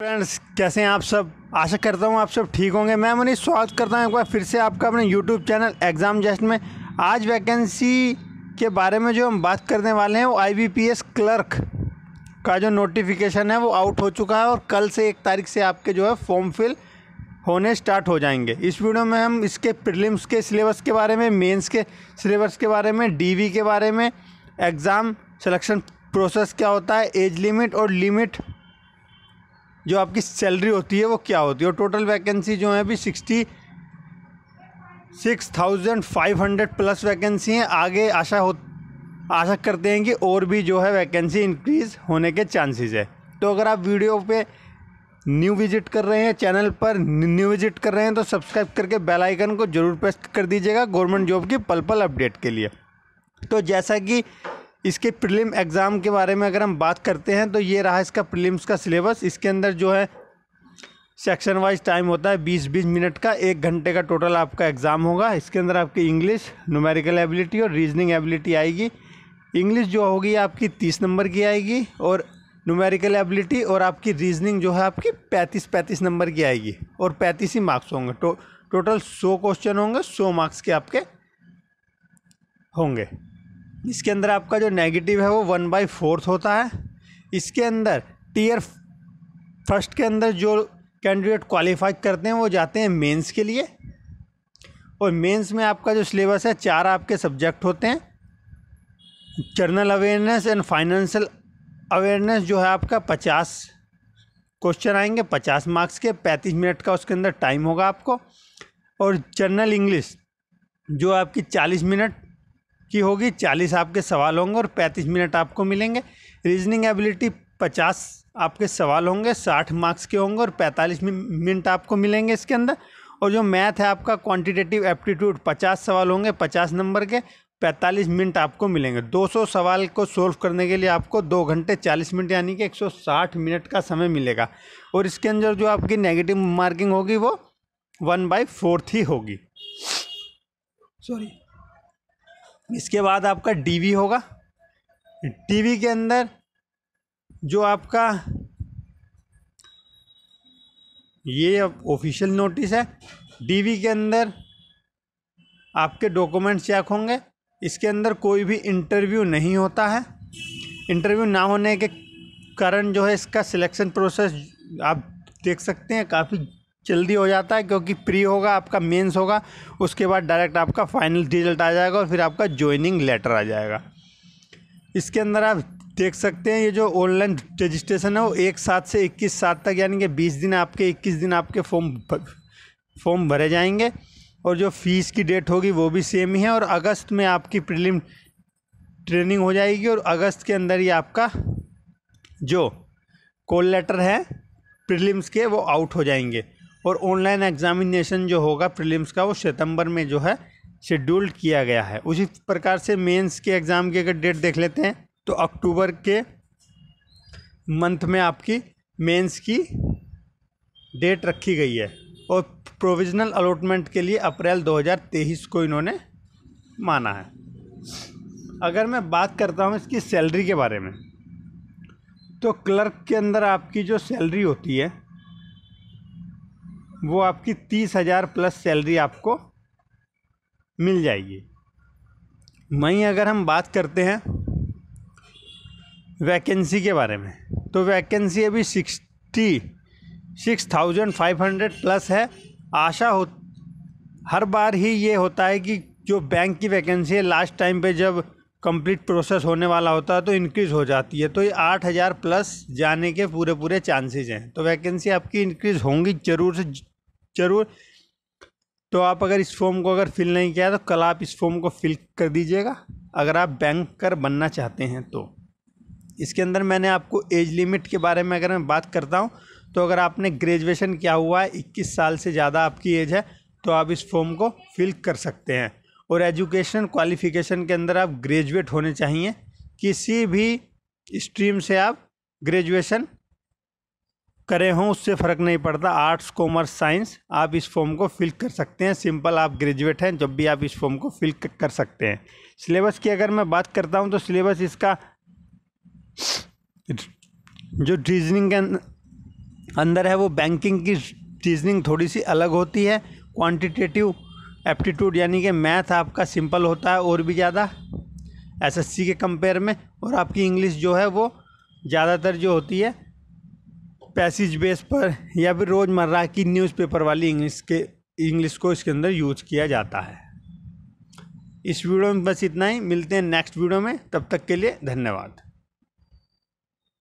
friends कैसे हैं आप सब आशा करता हूं आप सब ठीक होंगे मैं मनीष स्वागत करता हूं एक बार फिर से आपका अपने यूट्यूब चैनल एग्ज़ाम जस्ट में आज वैकेंसी के बारे में जो हम बात करने वाले हैं वो आईबीपीएस क्लर्क का जो नोटिफिकेशन है वो आउट हो चुका है और कल से एक तारीख से आपके जो है फॉर्म फिल होने स्टार्ट हो जाएंगे इस वीडियो में हम इसके प्रिलिम्स के सिलेबस के बारे में मेन्स के सिलेबस के बारे में डी के बारे में एग्ज़ाम सेलेक्शन प्रोसेस क्या होता है एज लिमिट और लिमिट जो आपकी सैलरी होती है वो क्या होती है और टोटल वैकेंसी जो है अभी sixty six thousand five hundred plus vacancy हैं आगे आशा हो आशा करते हैं कि और भी जो है वैकेंसी इंक्रीज़ होने के चांसेस है तो अगर आप वीडियो पे न्यू विजिट कर रहे हैं चैनल पर न्यू विजिट कर रहे हैं तो सब्सक्राइब करके बेल आइकन को ज़रूर प्रेस कर दीजिएगा गवर्नमेंट जॉब की पल पल अपडेट के लिए तो जैसा कि इसके प्रीलिम एग्ज़ाम के बारे में अगर हम बात करते हैं तो ये रहा इसका प्रीलिम्स का सिलेबस इसके अंदर जो है सेक्शन वाइज टाइम होता है बीस बीस मिनट का एक घंटे का टोटल आपका एग्ज़ाम होगा इसके अंदर आपकी इंग्लिश न्यूमेरिकल एबिलिटी और रीजनिंग एबिलिटी आएगी इंग्लिश जो होगी आपकी तीस नंबर की आएगी और न्यूमेरिकल एबिलिटी और आपकी रीजनिंग जो है आपकी पैंतीस पैंतीस नंबर की आएगी और पैंतीस ही मार्क्स होंगे टो, टोटल सौ क्वेश्चन होंगे सौ मार्क्स के आपके होंगे इसके अंदर आपका जो नेगेटिव है वो वन बाई फोर्थ होता है इसके अंदर टीयर फर्स्ट के अंदर जो कैंडिडेट क्वालिफाई करते हैं वो जाते हैं मेंस के लिए और मेंस में आपका जो सिलेबस है चार आपके सब्जेक्ट होते हैं general awareness and financial awareness जो है आपका पचास क्वेश्चन आएंगे पचास मार्क्स के पैंतीस मिनट का उसके अंदर टाइम होगा आपको और जर्नल इंग्लिश जो आपकी चालीस मिनट की होगी चालीस आपके सवाल होंगे और पैंतीस मिनट आपको मिलेंगे रीजनिंग एबिलिटी पचास आपके सवाल होंगे साठ मार्क्स के होंगे और पैंतालीस मिनट आपको मिलेंगे इसके अंदर और जो मैथ है आपका क्वांटिटेटिव एप्टीट्यूड पचास सवाल होंगे पचास नंबर के पैंतालीस मिनट आपको मिलेंगे दो सौ सवाल को सोल्व करने के लिए आपको दो घंटे चालीस मिनट यानी कि एक सौ साठ मिनट का समय मिलेगा और इसके अंदर जो आपकी नेगेटिव मार्किंग होगी वो वन बाई फोर्थ ही होगी सॉरी इसके बाद आपका डीवी होगा डीवी के अंदर जो आपका ये ऑफिशियल नोटिस है डीवी के अंदर आपके डॉक्यूमेंट्स चेक होंगे इसके अंदर कोई भी इंटरव्यू नहीं होता है इंटरव्यू ना होने के कारण जो है इसका सिलेक्शन प्रोसेस आप देख सकते हैं काफ़ी जल्दी हो जाता है क्योंकि प्री होगा आपका मेंस होगा उसके बाद डायरेक्ट आपका फाइनल रिजल्ट आ जाएगा और फिर आपका ज्वाइनिंग लेटर आ जाएगा इसके अंदर आप देख सकते हैं ये जो ऑनलाइन रजिस्ट्रेशन है वो एक सात से इक्कीस सात तक यानी कि बीस दिन आपके इक्कीस दिन आपके फॉर्म फॉर्म भरे जाएंगे और जो फीस की डेट होगी वो भी सेम ही है और अगस्त में आपकी प्रीलिम ट्रेनिंग हो जाएगी और अगस्त के अंदर ही आपका जो कॉल लेटर है प्रिलिम्स के वो आउट हो जाएंगे और ऑनलाइन एग्ज़ामिनेशन जो होगा प्रीलिम्स का वो सितंबर में जो है शेड्यूल्ड किया गया है उसी प्रकार से मेंस के एग्ज़ाम की अगर डेट देख लेते हैं तो अक्टूबर के मंथ में आपकी मेंस की डेट रखी गई है और प्रोविजनल अलॉटमेंट के लिए अप्रैल 2023 को इन्होंने माना है अगर मैं बात करता हूँ इसकी सैलरी के बारे में तो क्लर्क के अंदर आपकी जो सैलरी होती है वो आपकी तीस हज़ार प्लस सैलरी आपको मिल जाएगी वहीं अगर हम बात करते हैं वैकेंसी के बारे में तो वैकेंसी अभी sixty six thousand five hundred plus है आशा हो हर बार ही ये होता है कि जो बैंक की वैकेंसी है लास्ट टाइम पे जब कंप्लीट प्रोसेस होने वाला होता है तो इंक्रीज़ हो जाती है तो ये आठ हज़ार प्लस जाने के पूरे पूरे चांसेज हैं तो वैकेंसी आपकी इंक्रीज़ होंगी ज़रूर से ज़रूर तो आप अगर इस फॉर्म को अगर फिल नहीं किया तो कल आप इस फॉर्म को फिल कर दीजिएगा अगर आप बैंकर बनना चाहते हैं तो इसके अंदर मैंने आपको एज लिमिट के बारे में अगर मैं बात करता हूँ तो अगर आपने ग्रेजुएशन किया हुआ है इक्कीस साल से ज़्यादा आपकी एज है तो आप इस फॉर्म को फिल कर सकते हैं और एजुकेशन क्वालिफिकेशन के अंदर आप ग्रेजुएट होने चाहिए किसी भी स्ट्रीम से आप ग्रेजुएशन करे हों उससे फ़र्क नहीं पड़ता आर्ट्स कॉमर्स साइंस आप इस फॉर्म को फिल कर सकते हैं सिंपल आप ग्रेजुएट हैं जब भी आप इस फॉर्म को फिल कर सकते हैं सिलेबस की अगर मैं बात करता हूं तो सिलेबस इसका जो रीजनिंग के अंदर है वो बैंकिंग की रीजनिंग थोड़ी सी अलग होती है क्वांटिटेटिव एप्टीट्यूड यानी कि मैथ आपका सिंपल होता है और भी ज़्यादा एसएससी के कंपेयर में और आपकी इंग्लिश जो है वो ज़्यादातर जो होती है पैसेज बेस पर या फिर रोज़मर्रा की न्यूज़पेपर वाली इंग्लिश के इंग्लिश को इसके अंदर यूज किया जाता है इस वीडियो में बस इतना ही मिलते हैं नेक्स्ट वीडियो में तब तक के लिए धन्यवाद